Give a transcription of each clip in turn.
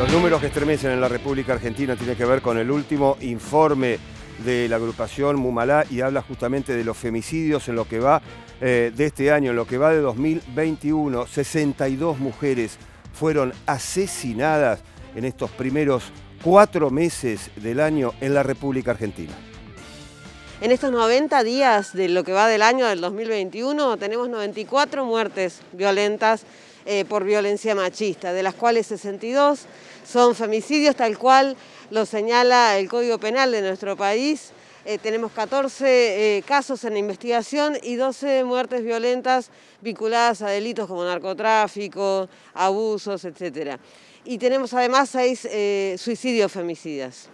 Los números que estremecen en la República Argentina tienen que ver con el último informe de la agrupación Mumalá y habla justamente de los femicidios en lo que va eh, de este año, en lo que va de 2021. 62 mujeres fueron asesinadas en estos primeros cuatro meses del año en la República Argentina. En estos 90 días de lo que va del año del 2021 tenemos 94 muertes violentas eh, por violencia machista, de las cuales 62 son femicidios, tal cual lo señala el Código Penal de nuestro país. Eh, tenemos 14 eh, casos en investigación y 12 muertes violentas vinculadas a delitos como narcotráfico, abusos, etc. Y tenemos además 6 suicidios femicidas.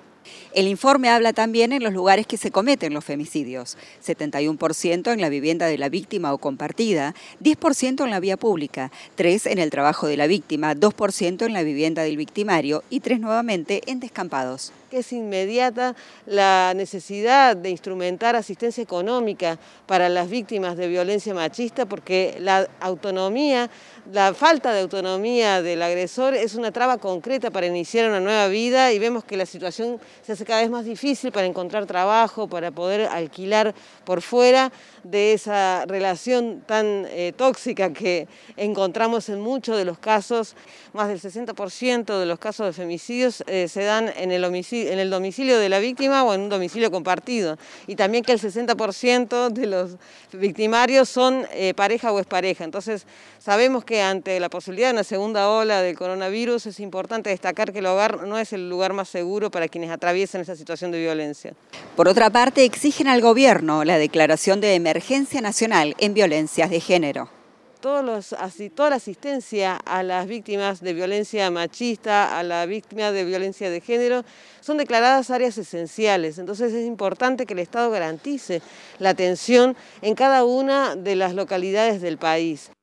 El informe habla también en los lugares que se cometen los femicidios, 71% en la vivienda de la víctima o compartida, 10% en la vía pública, 3% en el trabajo de la víctima, 2% en la vivienda del victimario y 3% nuevamente en descampados. Es inmediata la necesidad de instrumentar asistencia económica para las víctimas de violencia machista porque la autonomía, la falta de autonomía del agresor es una traba concreta para iniciar una nueva vida y vemos que la situación se hace cada vez más difícil para encontrar trabajo, para poder alquilar por fuera de esa relación tan eh, tóxica que encontramos en muchos de los casos. Más del 60% de los casos de femicidios eh, se dan en el, domicilio de la víctima o en un domicilio compartido. Y también que el 60% de los victimarios son eh, pareja o expareja. Entonces sabemos que ante la posibilidad de una segunda ola del coronavirus es importante destacar que el hogar no es el lugar más seguro para quienes atacan atraviesan esa situación de violencia. Por otra parte, exigen al gobierno la declaración de emergencia nacional en violencias de género. Todos así, toda la asistencia a las víctimas de violencia machista, a la víctima de violencia de género, son declaradas áreas esenciales. Entonces es importante que el Estado garantice la atención en cada una de las localidades del país.